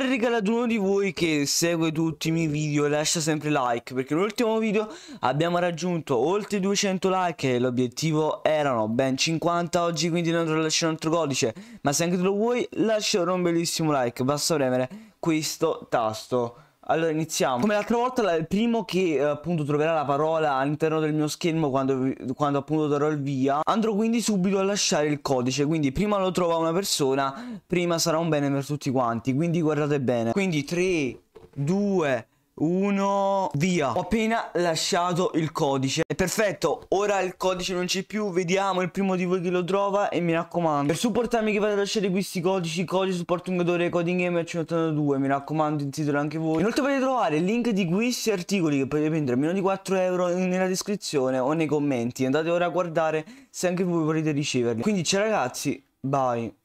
ancora regalato uno di voi che segue tutti i miei video lascia sempre like perché l'ultimo video abbiamo raggiunto oltre 200 like e l'obiettivo erano ben 50 oggi quindi non rilascio un altro codice ma se anche tu lo vuoi lascerò un bellissimo like basta premere questo tasto allora iniziamo. Come l'altra volta, la, il primo che eh, appunto troverà la parola all'interno del mio schermo quando, quando, appunto darò il via, andrò quindi subito a lasciare il codice. Quindi prima lo trova una persona, prima sarà un bene per tutti quanti. Quindi guardate bene. Quindi 3, 2, 1 uno, via Ho appena lasciato il codice È perfetto, ora il codice non c'è più Vediamo il primo di voi che lo trova E mi raccomando, per supportarmi che vado a lasciare questi codici Codice supporto un gatore coding gamer 182 Mi raccomando, inserito anche voi Inoltre potete trovare il link di questi articoli Che potete prendere meno di 4 euro nella descrizione O nei commenti Andate ora a guardare se anche voi volete riceverli Quindi ciao ragazzi, bye